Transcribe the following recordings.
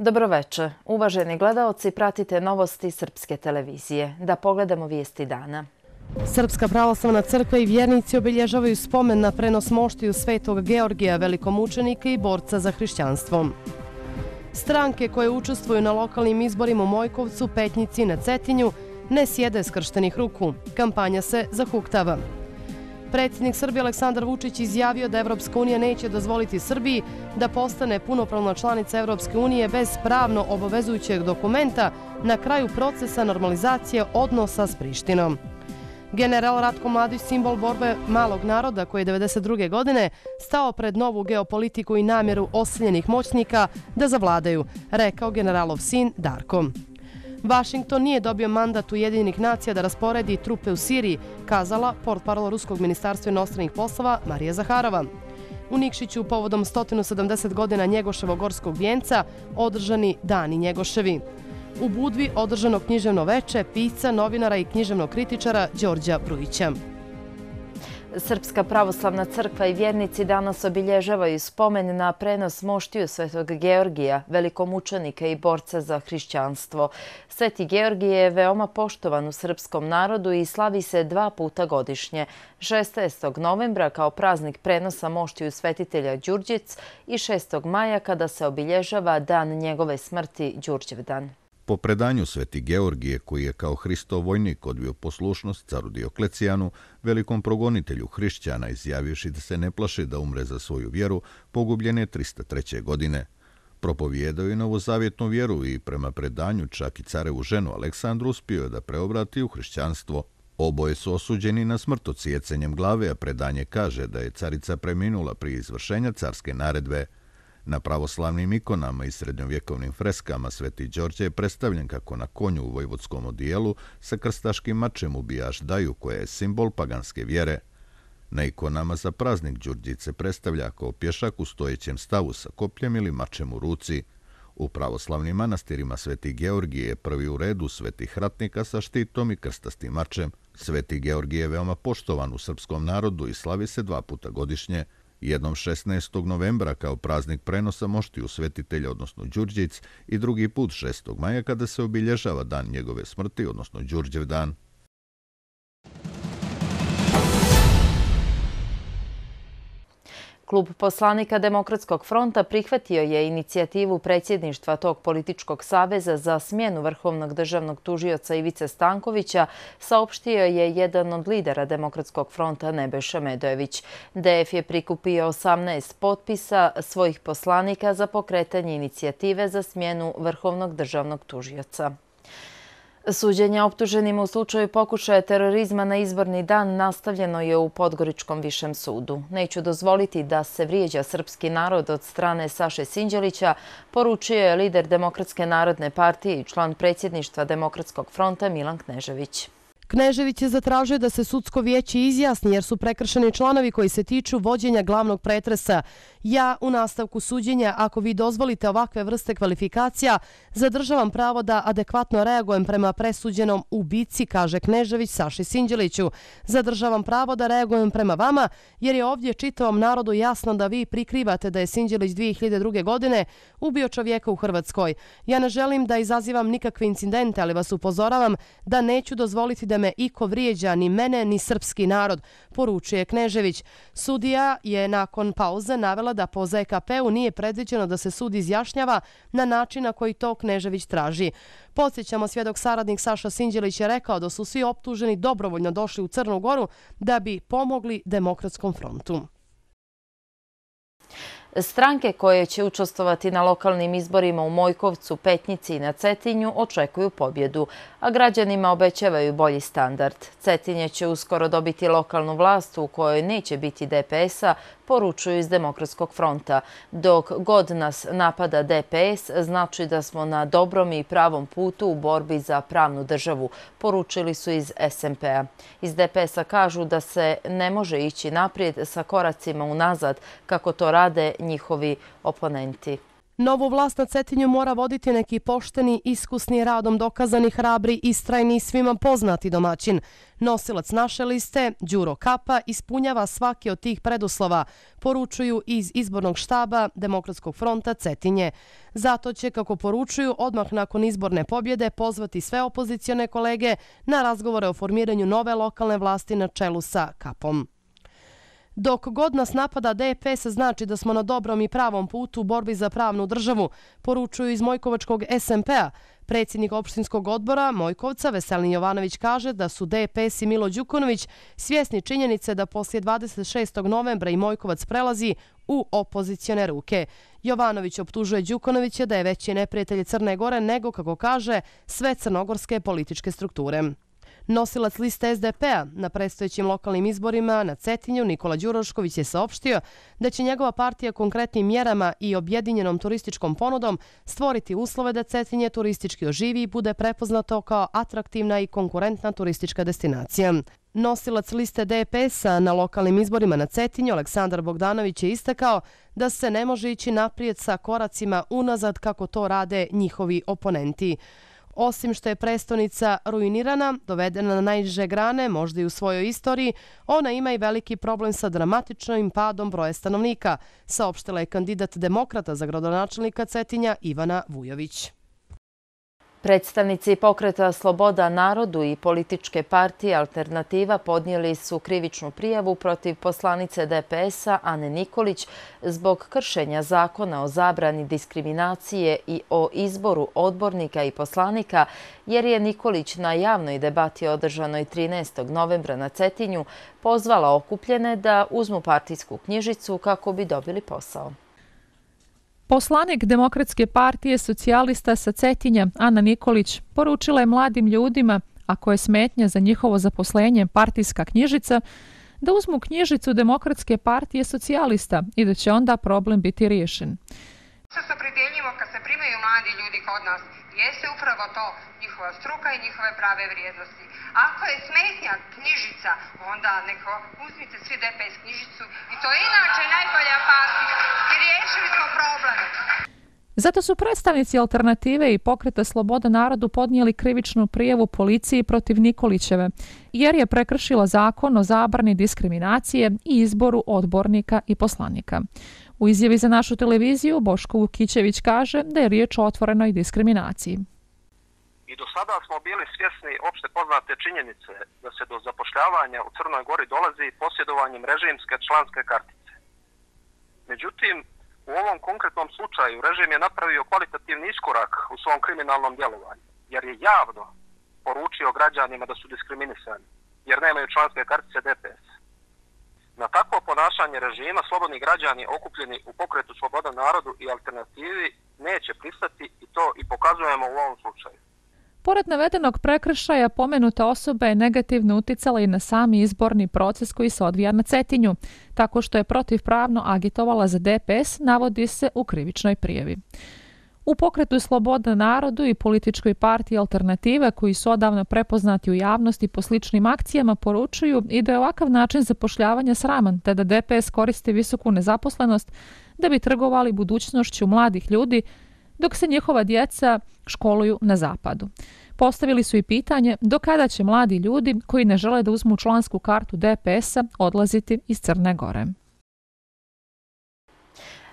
Dobroveče. Uvaženi gledalci, pratite novosti Srpske televizije. Da pogledamo vijesti dana. Srpska pravoslavna crkva i vjernici obilježavaju spomen na prenos moštiju svetog Georgija, velikom učenika i borca za hrišćanstvo. Stranke koje učestvuju na lokalnim izborima u Mojkovcu, Petnici i na Cetinju ne sjede skrštenih ruku. Kampanja se zahuktava. Kampanja se zahuktava. Predsjednik Srbije Aleksandar Vučić izjavio da Evropska unija neće dozvoliti Srbiji da postane punopravna članica Evropske unije bez pravno obavezujućeg dokumenta na kraju procesa normalizacije odnosa s Prištinom. General Ratko Mladić, simbol borbe malog naroda koji je 1992. godine stao pred novu geopolitiku i namjeru osiljenih moćnika da zavladaju, rekao generalov sin Darko. Washington nije dobio mandat Ujedinjenih nacija da rasporedi trupe u Siriji, kazala port parola Ruskog ministarstva inostranih poslova Marija Zaharova. U Nikšiću povodom 170 godina Njegoševo-Gorskog vijenca održani Dani Njegoševi. U Budvi održano književno veče pisa novinara i književnog kritičara Đorđa Brujića. Srpska pravoslavna crkva i vjernici danas obilježavaju spomen na prenos moštiju Svetog Georgija, velikom učenika i borca za hrišćanstvo. Sveti Georgije je veoma poštovan u srpskom narodu i slavi se dva puta godišnje. 16. novembra kao praznik prenosa moštiju svetitelja Đurđic i 6. maja kada se obilježava dan njegove smrti Đurđevdan. Po predanju Sveti Georgije, koji je kao Hristov vojnik odbio poslušnost caru Dioklecijanu, velikom progonitelju hrišćana izjavioši da se ne plaše da umre za svoju vjeru, pogubljen je 303. godine. Propovijedao je novozavjetnu vjeru i prema predanju čak i carevu ženu Aleksandru uspio je da preobrati u hrišćanstvo. Oboje su osuđeni na smrt od glave, a predanje kaže da je carica preminula prije izvršenja carske naredbe. Na pravoslavnim ikonama i srednjovjekovnim freskama Sveti Đorđe je predstavljen kako na konju u vojvodskom odijelu sa krstaškim mačem ubijaš daju koja je simbol paganske vjere. Na ikonama za praznik Đurđice predstavlja kao pješak u stojećem stavu sa kopljem ili mačem u ruci. U pravoslavnim manastirima Sveti Georgije je prvi u redu svetih ratnika sa štitom i krstastim mačem. Sveti Georgije je veoma poštovan u srpskom narodu i slavi se dva puta godišnje jednom 16. novembra kao praznik prenosa moštiju svetitelja, odnosno Đurđic, i drugi put 6. maja kada se obilježava dan njegove smrti, odnosno Đurđev dan. Klub poslanika Demokratskog fronta prihvatio je inicijativu predsjedništva tog političkog saveza za smjenu vrhovnog državnog tužioca Ivice Stankovića, saopštio je jedan od lidera Demokratskog fronta Nebeša Medojević. DF je prikupio 18 potpisa svojih poslanika za pokretanje inicijative za smjenu vrhovnog državnog tužioca. Suđenje optuženima u slučaju pokušaja terorizma na izborni dan nastavljeno je u Podgoričkom višem sudu. Neću dozvoliti da se vrijeđa srpski narod od strane Saše Sinđelića, poručio je lider Demokratske narodne partije i član predsjedništva Demokratskog fronta Milan Knežević. Knežević je zatražio da se sudsko vijeće izjasni jer su prekršeni članovi koji se tiču vođenja glavnog pretresa. Ja u nastavku suđenja, ako vi dozvolite ovakve vrste kvalifikacija, zadržavam pravo da adekvatno reagujem prema presuđenom ubici, kaže Knežević Saši Sinđeliću. Zadržavam pravo da reagujem prema vama jer je ovdje čitavom narodu jasno da vi prikrivate da je Sinđelić 2002. godine ubio čovjeka u Hrvatskoj. Ja ne želim da izazivam nikakve incidente, ali vas upozoravam da neću dozvoliti da me iko vrijeđa ni mene ni srpski narod, poručuje Knežević. Sudija je nakon pauze navela da po ZKP-u nije predviđeno da se sud izjašnjava na način na koji to Knežević traži. Podsjećamo svjedok saradnik Saša Sinđelić je rekao da su svi optuženi dobrovoljno došli u Crnu Goru da bi pomogli Demokratskom frontu. Stranke koje će učestovati na lokalnim izborima u Mojkovcu, Petnici i na Cetinju očekuju pobjedu, a građanima obećevaju bolji standard. Cetinje će uskoro dobiti lokalnu vlast u kojoj neće biti DPS-a, poručuju iz Demokratskog fronta. Dok god nas napada DPS, znači da smo na dobrom i pravom putu u borbi za pravnu državu, poručili su iz SMP-a. Iz DPS-a kažu da se ne može ići naprijed sa koracima unazad, kako to rade njihovi oponenti. Novu vlast na Cetinju mora voditi neki pošteni, iskusni, radom dokazani, hrabri, istrajni i svima poznati domaćin. Nosilac naše liste, Đuro Kapa, ispunjava svaki od tih preduslova, poručuju iz izbornog štaba Demokratskog fronta Cetinje. Zato će, kako poručuju, odmah nakon izborne pobjede pozvati sve opozicione kolege na razgovore o formiranju nove lokalne vlasti na čelu sa Kapom. Dok god nas napada DPS znači da smo na dobrom i pravom putu u borbi za pravnu državu, poručuju iz Mojkovačkog SMP-a. Predsjednik opštinskog odbora Mojkovca Veselin Jovanović kaže da su DPS i Milo Đukonović svjesni činjenice da poslije 26. novembra i Mojkovac prelazi u opozicione ruke. Jovanović optužuje Đukonoviće da je veći neprijatelj Crne Gore nego, kako kaže, sve crnogorske političke strukture. Nosilac liste SDP-a na predstojećim lokalnim izborima na Cetinju Nikola Đurošković je saopštio da će njegova partija konkretnim mjerama i objedinjenom turističkom ponudom stvoriti uslove da Cetinje turistički oživi i bude prepoznato kao atraktivna i konkurentna turistička destinacija. Nosilac liste DPS-a na lokalnim izborima na Cetinju Aleksandar Bogdanović je istakao da se ne može ići naprijed sa koracima unazad kako to rade njihovi oponenti osim što je prestonica ruinirana, dovedena na najniže grane, možda i u svojoj istoriji, ona ima i veliki problem sa dramatičnim padom broja stanovnika, saopštila je kandidat demokrata za gradonačelnika Cetinja Ivana Vujović. Predstavnici pokreta Sloboda narodu i političke partije Alternativa podnijeli su krivičnu prijavu protiv poslanice DPS-a Ane Nikolić zbog kršenja zakona o zabrani diskriminacije i o izboru odbornika i poslanika, jer je Nikolić na javnoj debati održanoj 13. novembra na Cetinju pozvala okupljene da uzmu partijsku knjižicu kako bi dobili posao. Poslanik Demokratske partije socijalista sa Cetinja, Ana Nikolić, poručila je mladim ljudima, ako je smetnja za njihovo zaposlenje partijska knjižica, da uzmu knjižicu Demokratske partije socijalista i da će onda problem biti riješen. Što se pridjenjivo kad se primaju mladi ljudi kod nas, jeste upravo to njihova struka i njihove prave vrijednosti. Ako je smetnja knjižica, onda neko uzmite svi DPS knjižicu i to je inače najbolja partija i riješili smo problem. Zato su predstavnici alternative i pokreta Sloboda narodu podnijeli krivičnu prijevu policiji protiv Nikolićeve, jer je prekršila zakon o zabrani diskriminacije i izboru odbornika i poslanika. U izjavi za našu televiziju Boško Ukićević kaže da je riječ o otvorenoj diskriminaciji. I do sada smo bili svjesni opšte poznate činjenice da se do zapošljavanja u Crnoj Gori dolazi posjedovanjem režimske članske kartice. Međutim, u ovom konkretnom slučaju režim je napravio kvalitativni iskorak u svom kriminalnom djelovanju, jer je javno poručio građanima da su diskriminisani, jer nemaju članske kartice DPS. Na takvo ponašanje režima slobodni građani okupljeni u pokretu sloboda narodu i alternativi neće pristati i to i pokazujemo u ovom slučaju. Pored navedenog prekršaja, pomenuta osoba je negativno uticala i na sami izborni proces koji se odvija na Cetinju, tako što je protivpravno agitovala za DPS, navodi se u krivičnoj prijevi. U pokretu Slobodna narodu i političkoj partiji Alternativa koji su odavno prepoznati u javnosti po sličnim akcijama poručuju i da je ovakav način zapošljavanja sraman te da DPS koriste visoku nezaposlenost da bi trgovali budućnošću mladih ljudi dok se njihova djeca školuju na zapadu. Postavili su i pitanje do kada će mladi ljudi koji ne žele da uzmu člansku kartu DPS-a odlaziti iz Crne Gore.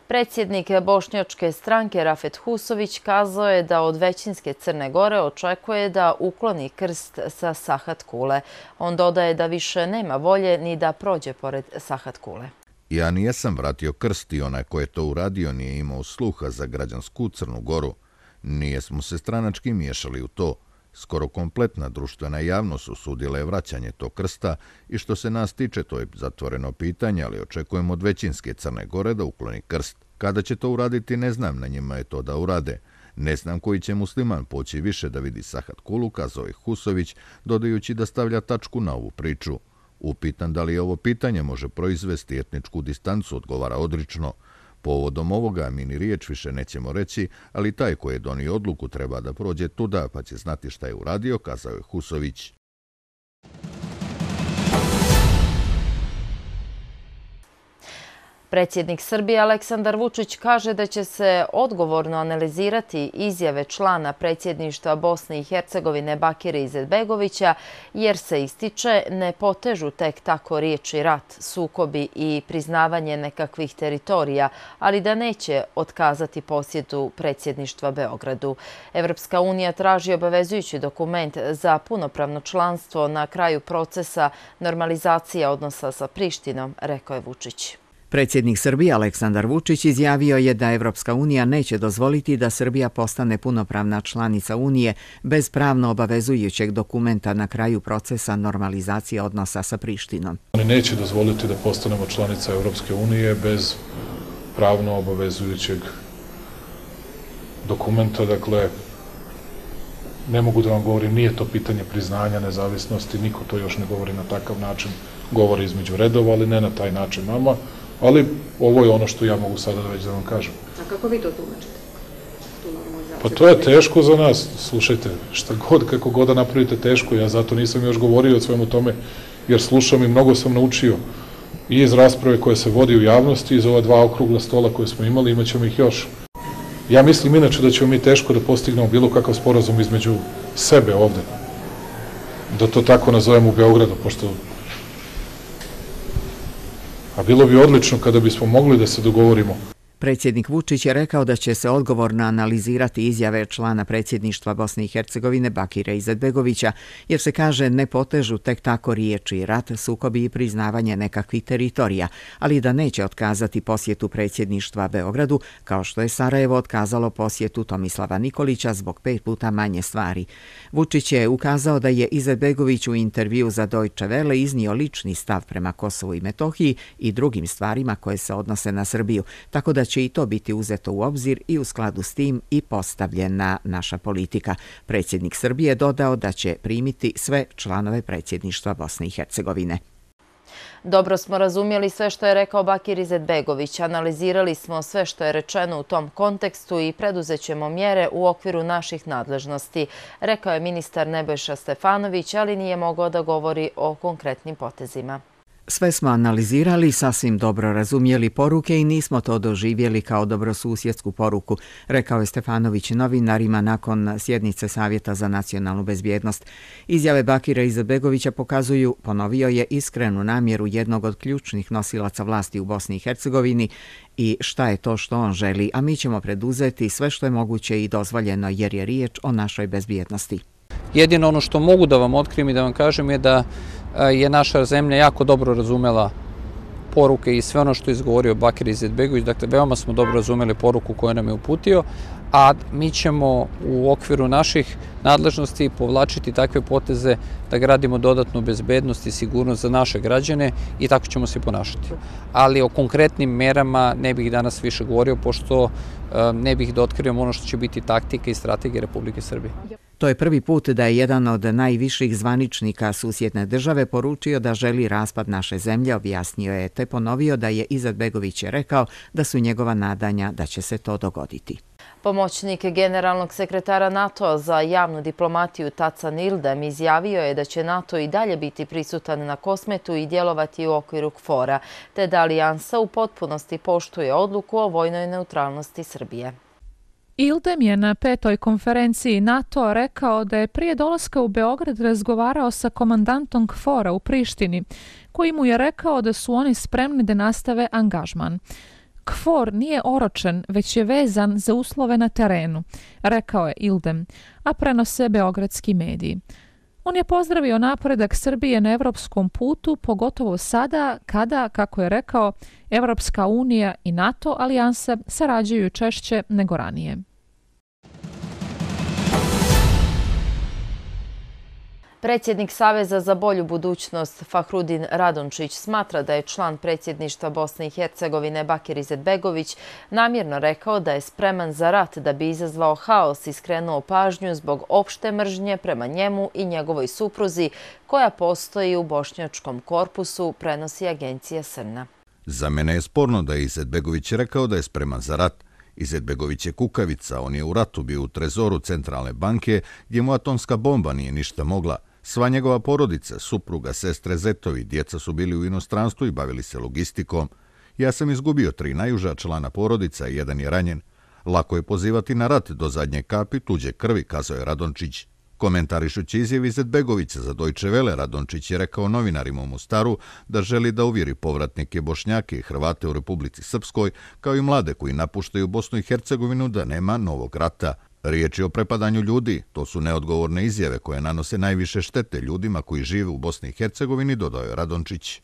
Predsjednik Bošnjačke stranke Rafet Husović kazao je da od većinske Crne Gore očekuje da ukloni krst sa Sahat Kule. On dodaje da više nema volje ni da prođe pored Sahat Kule. Ja nijesam vratio krst i onaj ko je to uradio nije imao sluha za građansku Crnu Goru. Nije smo se stranački miješali u to skoro kompletna društvena javnost osudila je vraćanje tog krsta i što se nas tiče to je zatvoreno pitanje, ali očekujemo od većinske Crne Gore da ukloni krst. Kada će to uraditi ne znam, na njima je to da urade. Ne znam koji će musliman poći više da vidi Sahat Kuluka, Zoe Husović, dodajući da stavlja tačku na ovu priču. Upitan da li ovo pitanje može proizvesti etničku distancu, odgovara odrično – Povodom ovoga mi ni riječ više nećemo reći, ali taj ko je donio odluku treba da prođe tuda pa će znati šta je uradio, kazao je Husović. Predsjednik Srbije Aleksandar Vučić kaže da će se odgovorno analizirati izjave člana predsjedništva Bosne i Hercegovine Bakire Izetbegovića jer se ističe ne potežu tek tako riječi rat, sukobi i priznavanje nekakvih teritorija, ali da neće otkazati posjetu predsjedništva Beogradu. Evropska unija traži obavezujući dokument za punopravno članstvo na kraju procesa normalizacija odnosa sa Prištinom, rekao je Vučić. Predsjednik Srbije Aleksandar Vučić izjavio je da Evropska unija neće dozvoliti da Srbija postane punopravna članica Unije bez pravno obavezujućeg dokumenta na kraju procesa normalizacije odnosa sa Prištinom. Oni neće dozvoliti da postanemo članica Evropske unije bez pravno obavezujućeg dokumenta, dakle, ne mogu da vam govorim, nije to pitanje priznanja nezavisnosti, niko to još ne govori na takav način, govori između redova, ali ne na taj način nama, Ali ovo je ono što ja mogu sada da već da vam kažem. A kako vi to tumačite? Pa to je teško za nas, slušajte, šta god, kako god da napravite teško, ja zato nisam još govorio o svemu tome, jer slušam i mnogo sam naučio i iz rasprave koje se vodi u javnosti, iz ova dva okrugla stola koje smo imali, imat ćemo ih još. Ja mislim inače da ćemo mi teško da postignemo bilo kakav sporazum između sebe ovde, da to tako nazovemo u Beogradu, pošto A bilo bi odlično kada bismo mogli da se dogovorimo Predsjednik Vučić je rekao da će se odgovorno analizirati izjave člana predsjedništva Bosne i Hercegovine Bakira Izetbegovića, jer se kaže ne potežu tek tako riječi rat, sukobi i priznavanje nekakvih teritorija, ali da neće otkazati posjetu predsjedništva Beogradu, kao što je Sarajevo otkazalo posjetu Tomislava Nikolića zbog pet puta manje stvari. Vučić je ukazao da je Izetbegović u intervju za Deutsche Welle iznio lični stav prema Kosovu i Metohiji i drugim stvarima koje se odnose na Srbiju, tako da će i to biti uzeto u obzir i u skladu s tim i postavljena naša politika. Predsjednik Srbije dodao da će primiti sve članove predsjedništva Bosne i Hercegovine. Dobro smo razumjeli sve što je rekao Bakir Izetbegović, analizirali smo sve što je rečeno u tom kontekstu i preduzet ćemo mjere u okviru naših nadležnosti, rekao je ministar Nebojša Stefanović, ali nije mogao da govori o konkretnim potezima. Sve smo analizirali, sasvim dobro razumijeli poruke i nismo to doživjeli kao dobrosusjedsku poruku, rekao je Stefanović novinarima nakon sjednice Savjeta za nacionalnu bezbjednost. Izjave Bakira Izabegovića pokazuju, ponovio je iskrenu namjeru jednog od ključnih nosilaca vlasti u Bosni i Hercegovini i šta je to što on želi, a mi ćemo preduzeti sve što je moguće i dozvoljeno jer je riječ o našoj bezbjednosti. Jedino ono što mogu da vam otkrim i da vam kažem je da Eh, je naša zemlja jako dobro razumela poruke i sve ono što je izgovorio Bakir Izetbegović. Dakle, veoma smo dobro razumeli poruku koju nam je uputio, a mi ćemo u okviru naših nadležnosti povlačiti takve poteze da gradimo dodatnu bezbednost i sigurnost za naše građane i tako ćemo se ponašati. Ali o konkretnim merama ne bih danas više govorio, pošto eh, ne bih da otkrivam ono što će biti taktika i strategija Republike Srbije. To je prvi put da je jedan od najviših zvaničnika susjedne države poručio da želi raspad naše zemlje, objasnio je, te ponovio da je Izad Izetbegović rekao da su njegova nadanja da će se to dogoditi. Pomoćnik generalnog sekretara NATO za javnu diplomatiju Taca Nildem izjavio je da će NATO i dalje biti prisutan na kosmetu i djelovati u okviru kfor te da Alijansa u potpunosti poštuje odluku o vojnoj neutralnosti Srbije. Ildem je na petoj konferenciji NATO rekao da je prije dolaska u Beograd razgovarao sa komandantom Kfora u Prištini, koji mu je rekao da su oni spremni da nastave angažman. Kfor nije oročen, već je vezan za uslove na terenu, rekao je Ildem, a prenose beogradski mediji. On je pozdravio napredak Srbije na evropskom putu, pogotovo sada kada, kako je rekao, Evropska unija i NATO alijansa sarađuju češće nego ranije. Predsjednik Saveza za bolju budućnost Fahrudin Radončić smatra da je član predsjedništva Bosne i Hercegovine Bakir Izetbegović namjerno rekao da je spreman za rat da bi izazvao haos i skrenuo pažnju zbog opšte mržnje prema njemu i njegovoj supruzi koja postoji u Bošnjačkom korpusu, prenosi Agencija Srna. Za mene je sporno da je Izetbegović rekao da je spreman za rat. Izetbegović je kukavica, on je u ratu bio u trezoru Centralne banke gdje mu atonska bomba nije ništa mogla. Sva njegova porodica, supruga, sestre, zetovi, djeca su bili u inostranstvu i bavili se logistikom. Ja sam izgubio tri najuža člana porodica, jedan je ranjen. Lako je pozivati na rat do zadnje kapi tuđe krvi, kazao je Radončić. Komentarišući izjev Izetbegovića za Dojče Vele, Radončić je rekao novinarima u Mostaru da želi da uvjeri povratnike Bošnjake i Hrvate u Republici Srpskoj, kao i mlade koji napuštaju Bosnu i Hercegovinu da nema novog rata. Riječ je o prepadanju ljudi, to su neodgovorne izjave koje nanose najviše štete ljudima koji žive u Bosni i Hercegovini, dodao je Radončić.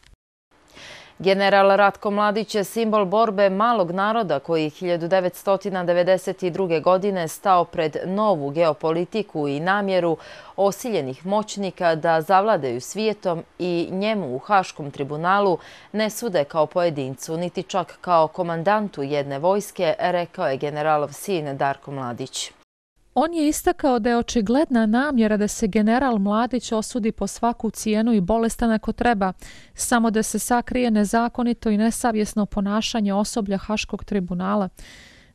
General Ratko Mladić je simbol borbe malog naroda koji 1992. godine stao pred novu geopolitiku i namjeru osiljenih moćnika da zavladaju svijetom i njemu u Haškom tribunalu ne sude kao pojedincu, niti čak kao komandantu jedne vojske, rekao je generalov sin Darko Mladić. On je istakao da je očigledna namjera da se general Mladić osudi po svaku cijenu i bolestan ako treba, samo da se sakrije nezakonito i nesavjesno ponašanje osoblja Haškog tribunala.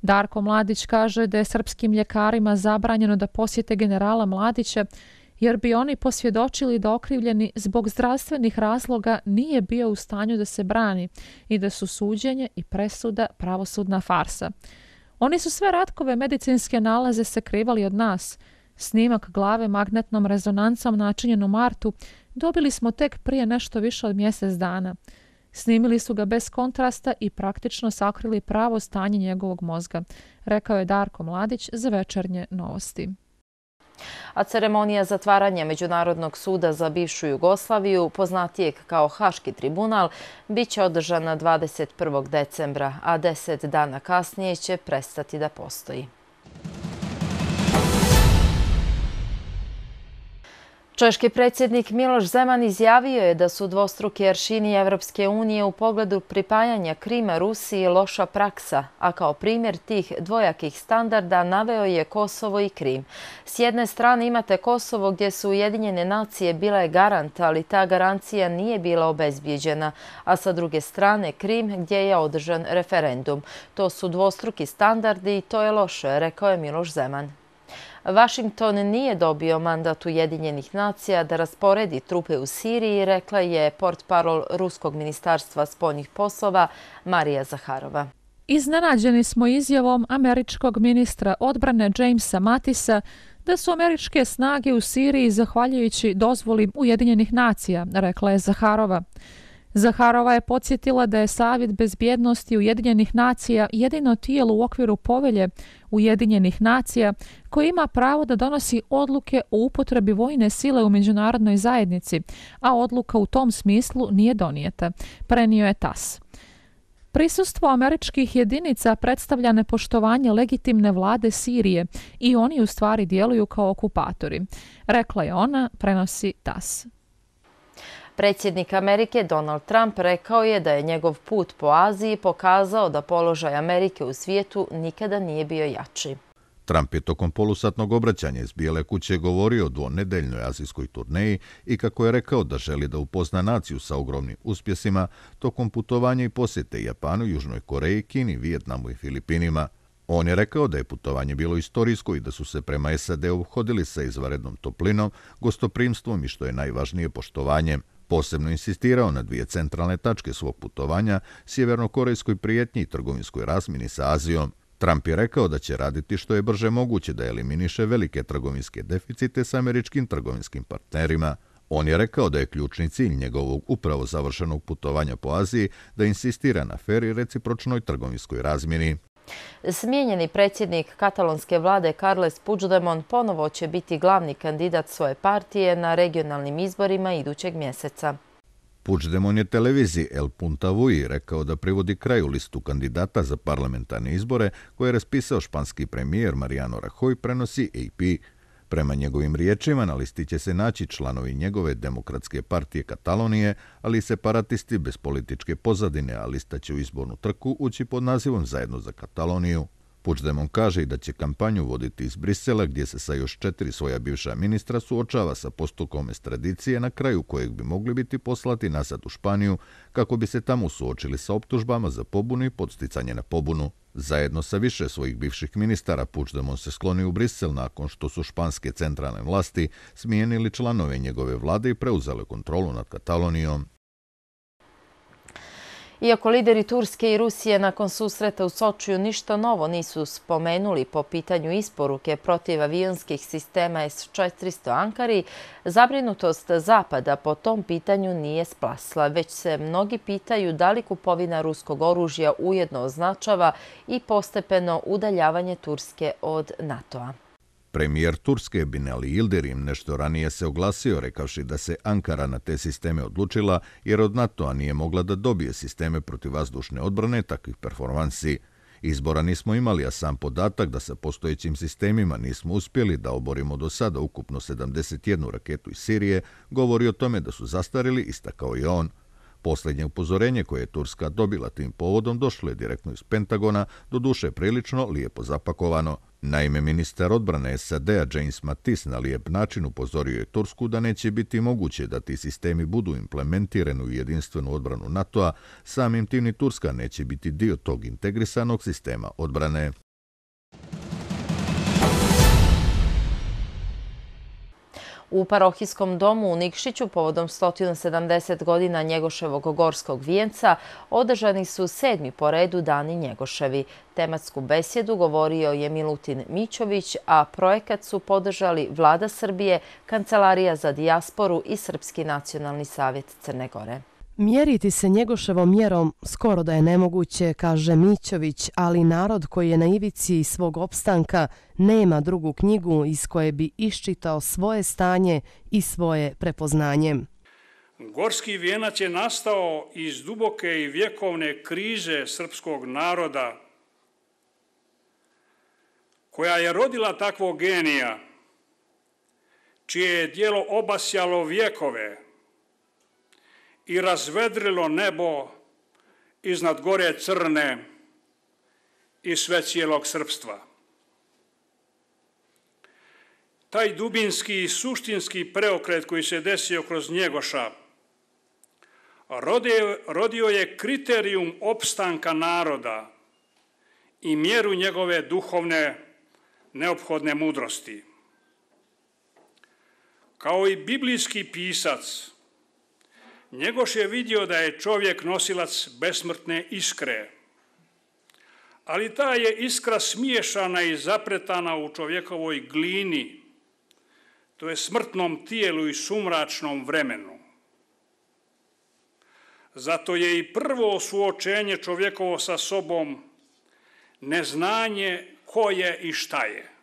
Darko Mladić kaže da je srpskim ljekarima zabranjeno da posjete generala Mladića jer bi oni posvjedočili da okrivljeni zbog zdravstvenih razloga nije bio u stanju da se brani i da su suđenje i presuda pravosudna farsa. Oni su sve ratkove medicinske nalaze sakrivali od nas. Snimak glave magnetnom rezonancom načinjenom u martu dobili smo tek prije nešto više od mjesec dana. Snimili su ga bez kontrasta i praktično sakrili pravo stanje njegovog mozga, rekao je Darko Mladić za večernje novosti. A ceremonija zatvaranja Međunarodnog suda za bivšu Jugoslaviju, poznatijeg kao Haški tribunal, bit će održana 21. decembra, a deset dana kasnije će prestati da postoji. Češki predsjednik Miloš Zeman izjavio je da su dvostruke aršini Evropske unije u pogledu pripajanja Krima Rusiji loša praksa, a kao primjer tih dvojakih standarda naveo je Kosovo i Krim. S jedne strane imate Kosovo gdje su Ujedinjene nacije bila je garant, ali ta garancija nije bila obezbjeđena, a sa druge strane Krim gdje je održan referendum. To su dvostruki standardi i to je loše, rekao je Miloš Zeman. Vašington nije dobio mandat Ujedinjenih nacija da rasporedi trupe u Siriji, rekla je port parol Ruskog ministarstva spoljnih poslova Marija Zaharova. Iznenađeni smo izjavom američkog ministra odbrane Jamesa Matisa da su američke snage u Siriji zahvaljujući dozvolim Ujedinjenih nacija, rekla je Zaharova. Zaharova. Zaharova je podsjetila da je Savjet bezbjednosti Ujedinjenih nacija jedino tijelo u okviru povelje Ujedinjenih nacija koji ima pravo da donosi odluke o upotrebi vojne sile u međunarodnoj zajednici, a odluka u tom smislu nije donijeta, prenio je TAS. Prisustvo američkih jedinica predstavlja nepoštovanje legitimne vlade Sirije i oni u stvari djeluju kao okupatori, rekla je ona, prenosi TAS. Predsjednik Amerike Donald Trump rekao je da je njegov put po Aziji pokazao da položaj Amerike u svijetu nikada nije bio jači. Trump je tokom polusatnog obraćanja iz Bijele kuće govorio o dvonedeljnoj azijskoj turneji i kako je rekao da želi da upozna naciju sa ogromnim uspjesima tokom putovanja i posjete Japanu, Južnoj Koreji, Kini, Vijetnamu i Filipinima. On je rekao da je putovanje bilo istorijsko i da su se prema SAD-u hodili sa izvarednom toplinom, gostoprimstvom i što je najvažnije poštovanjem posebno insistirao na dvije centralne tačke svog putovanja, sjevernokorejskoj prijetnji i trgovinskoj razmini sa Azijom. Trump je rekao da će raditi što je brže moguće da eliminiše velike trgovinske deficite sa američkim trgovinskim partnerima. On je rekao da je ključni cilj njegovog upravo završenog putovanja po Aziji da insistira na fer i recipročnoj trgovinskoj razmini. Smijenjeni predsjednik katalonske vlade Carles Puigdemont ponovo će biti glavni kandidat svoje partije na regionalnim izborima idućeg mjeseca. Puigdemont je televiziji El Punta Vui rekao da privodi kraju listu kandidata za parlamentarne izbore koje je raspisao španski premijer Mariano Rajoy prenosi AP. Prema njegovim riječima na listi će se naći članovi njegove demokratske partije Katalonije, ali i separatisti bez političke pozadine, a lista će u izbornu trku ući pod nazivom Zajedno za Kataloniju, Puigdemont kaže i da će kampanju voditi iz Brisela, gdje se sa još četiri svoja bivša ministra suočava sa postukom iz tradicije na kraju kojeg bi mogli biti poslati nazad u Španiju, kako bi se tamo suočili sa optužbama za pobunu i podsticanje na pobunu. Zajedno sa više svojih bivših ministara Puigdemont se skloni u Brisel nakon što su španske centralne vlasti smijenili članove njegove vlade i preuzele kontrolu nad Katalonijom. Iako lideri Turske i Rusije nakon susreta u Sočiju ništa novo nisu spomenuli po pitanju isporuke protiv avionskih sistema S-400 Ankari, zabrinutost Zapada po tom pitanju nije splasla, već se mnogi pitaju da li kupovina ruskog oružja ujedno označava i postepeno udaljavanje Turske od NATO-a. Premijer Turske Binali Ildirim nešto ranije se oglasio rekavši da se Ankara na te sisteme odlučila jer od NATO-a nije mogla da dobije sisteme protivazdušne odbrane takvih performansi. Izbora nismo imali, a sam podatak da sa postojećim sistemima nismo uspjeli da oborimo do sada ukupno 71 raketu iz Sirije govori o tome da su zastarili istakao i on. Posljednje upozorenje koje je Turska dobila tim povodom došlo je direktno iz Pentagona, do duše prilično lijepo zapakovano. Naime, ministar odbrane SAD-a James Mattis na lijep način upozorio je Tursku da neće biti moguće da ti sistemi budu implementirani u jedinstvenu odbranu NATO-a, samim tim ni Turska neće biti dio tog integrisanog sistema odbrane. U parohijskom domu u Nikšiću povodom 170 godina Njegoševog gorskog vijenca održani su sedmi po redu dani Njegoševi. Tematsku besjedu govorio je Milutin Mićović, a projekat su podržali Vlada Srbije, Kancelarija za dijasporu i Srpski nacionalni savjet Crne Gore. Mjeriti se Njegoševom mjerom skoro da je nemoguće, kaže Mićović, ali narod koji je na ivici svog opstanka nema drugu knjigu iz koje bi iščitao svoje stanje i svoje prepoznanje. Gorski vijenac je nastao iz duboke i vjekovne krize srpskog naroda, koja je rodila takvog genija, čije je dijelo obasjalo vjekove, vjekove, i razvedrilo nebo iznad gore crne i sve cijelog srpstva. Taj dubinski i suštinski preokret koji se desio kroz Njegoša rodio je kriterijum opstanka naroda i mjeru njegove duhovne neophodne mudrosti. Kao i biblijski pisac, Njegoš je vidio da je čovjek nosilac besmrtne iskre, ali ta je iskra smiješana i zapretana u čovjekovoj glini, to je smrtnom tijelu i sumračnom vremenu. Zato je i prvo suočenje čovjekovo sa sobom neznanje ko je i Šta je?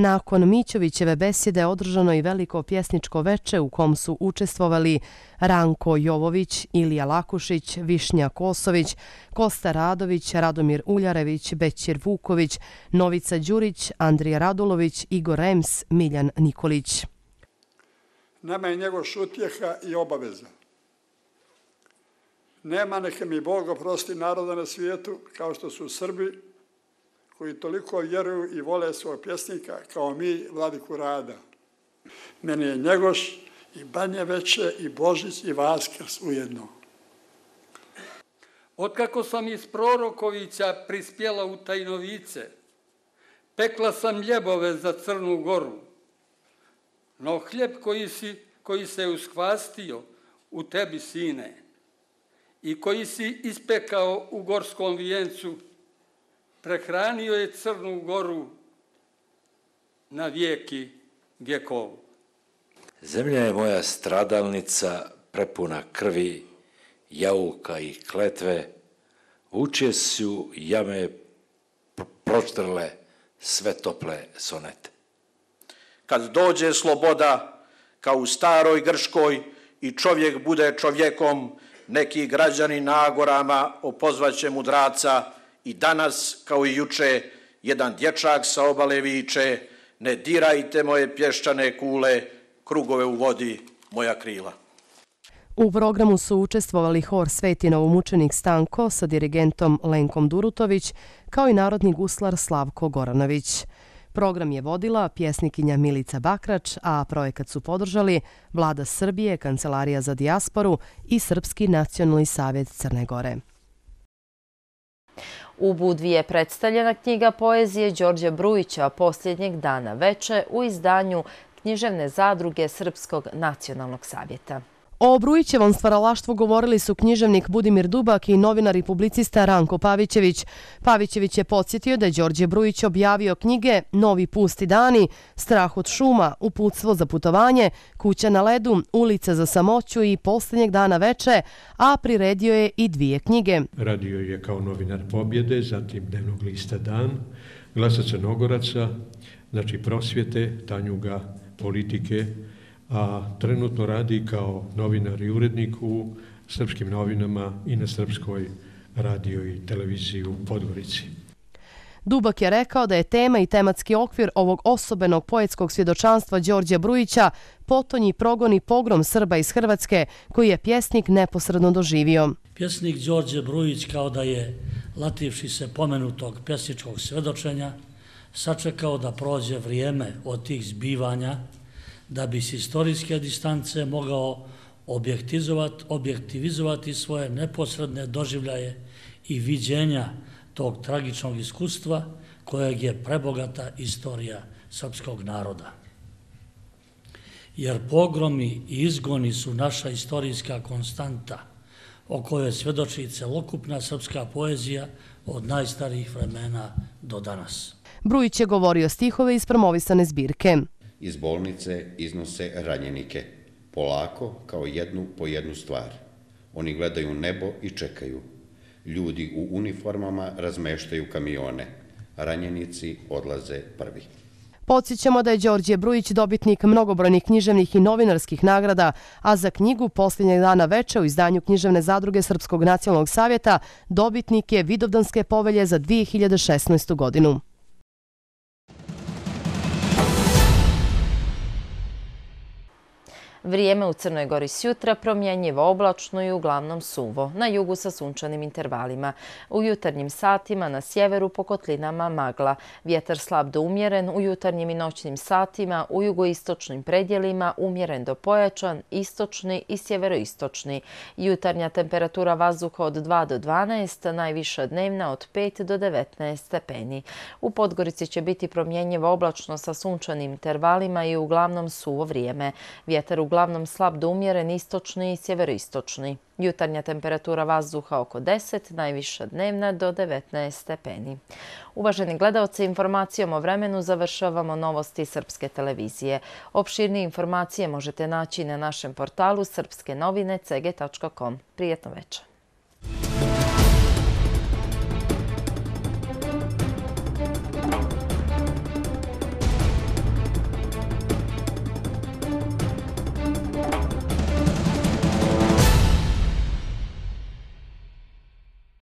Nakon Mićovićeve besjede održano i veliko pjesničko veče u kom su učestvovali Ranko Jovović, Ilija Lakušić, Višnja Kosović, Kosta Radović, Radomir Uljarević, Bećir Vuković, Novica Đurić, Andrija Radulović, Igor Rems, Miljan Nikolić. Nema je njegov šutjeha i obaveza. Nema neke mi Bog oprosti naroda na svijetu kao što su Srbi koji toliko vjeruju i vole svog pjesnika kao mi, vladiku Rada. Meni je Njegoš i Banje Veče i Božić i Vaskrs ujedno. Otkako sam iz Prorokovića prispjela u Tajnovice, pekla sam ljebove za Crnu Goru, no hljeb koji, si, koji se uskvastio u tebi, sine, i koji si ispekao u Gorskom vijencu, prehranio je Crnu Goru na vijeki vjekovu. Zemlja je moja stradalnica, prepuna krvi, jauka i kletve. Uče su jame proštrle sve tople sonete. Kad dođe sloboda, kao u staroj Grškoj, i čovjek bude čovjekom, neki građani na agorama opozvaće mudraca I danas, kao i juče, jedan dječak sa obale viče, ne dirajte moje pješčane kule, krugove u vodi, moja krila. U programu su učestvovali hor Sveti Novomučenik Stanko sa dirigentom Lenkom Durutović, kao i narodni guslar Slavko Goranović. Program je vodila pjesnikinja Milica Bakrač, a projekat su podržali Vlada Srbije, Kancelarija za dijasporu i Srpski nacionalni savjet Crne Gore. U Budvi je predstavljena knjiga poezije Đorđa Brujića posljednjeg dana veče u izdanju književne zadruge Srpskog nacionalnog savjeta. O Obrujićevom stvaralaštvu govorili su književnik Budimir Dubak i novinar i publicista Ranko Pavićević. Pavićević je podsjetio da je Đorđe Brujić objavio knjige Novi pusti dani, Strah od šuma, Uputstvo za putovanje, Kuća na ledu, Ulica za samoću i Posljednjeg dana veče, a priredio je i dvije knjige. Radio je kao novinar pobjede, zatim dnevnog lista dan, glasa Nogoraca, znači prosvjete, tanjuga, politike, a trenutno radi kao novinar i urednik u srpskim novinama i na srpskoj radio i televiziji u Podgorici. Dubak je rekao da je tema i tematski okvir ovog osobenog poetskog svjedočanstva Đorđa Brujića potonji progon i pogrom Srba iz Hrvatske koji je pjesnik neposredno doživio. Pjesnik Đorđe Brujić kao da je, lativši se pomenutog pjesničkog svjedočenja, sačekao da prođe vrijeme od tih zbivanja da bi s istorijske distance mogao objektivizovati svoje neposredne doživljaje i viđenja tog tragičnog iskustva kojeg je prebogata istorija srpskog naroda. Jer pogromi i izgoni su naša istorijska konstanta o kojoj svedoči celokupna srpska poezija od najstarijih vremena do danas. Brujić je govorio stihove iz promovisane zbirke iz bolnice iznose ranjenike, polako kao jednu po jednu stvar. Oni gledaju nebo i čekaju. Ljudi u uniformama razmeštaju kamione. Ranjenici odlaze prvi. Podsjećamo da je Đorđe Brujić dobitnik mnogobrojnih književnih i novinarskih nagrada, a za knjigu posljednjeg dana veče u izdanju književne zadruge Srpskog nacionalnog savjeta dobitnik je Vidovdanske povelje za 2016. godinu. Vrijeme u Crnoj Gori s jutra promjenjivo oblačno i uglavnom suvo, na jugu sa sunčanim intervalima. U jutarnjim satima na sjeveru po kotlinama magla. Vjetar slab do umjeren, u jutarnjim i noćnim satima, u jugoistočnim predjelima umjeren do pojačan, istočni i sjeveroistočni. Jutarnja temperatura vazduha od 2 do 12, najviša dnevna od 5 do 19 stepeni. U Podgorici će biti promjenjivo oblačno sa sunčanim intervalima i uglavnom suvo vrijeme. Vjetar uglavnom slab do umjeren istočni i sjeveroistočni. Jutarnja temperatura vazduha oko 10, najviša dnevna do 19 stepeni. Uvaženi gledalci, informacijom o vremenu završavamo novosti Srpske televizije. Opširnije informacije možete naći na našem portalu srpskenovine.cg.com. Prijetno večer!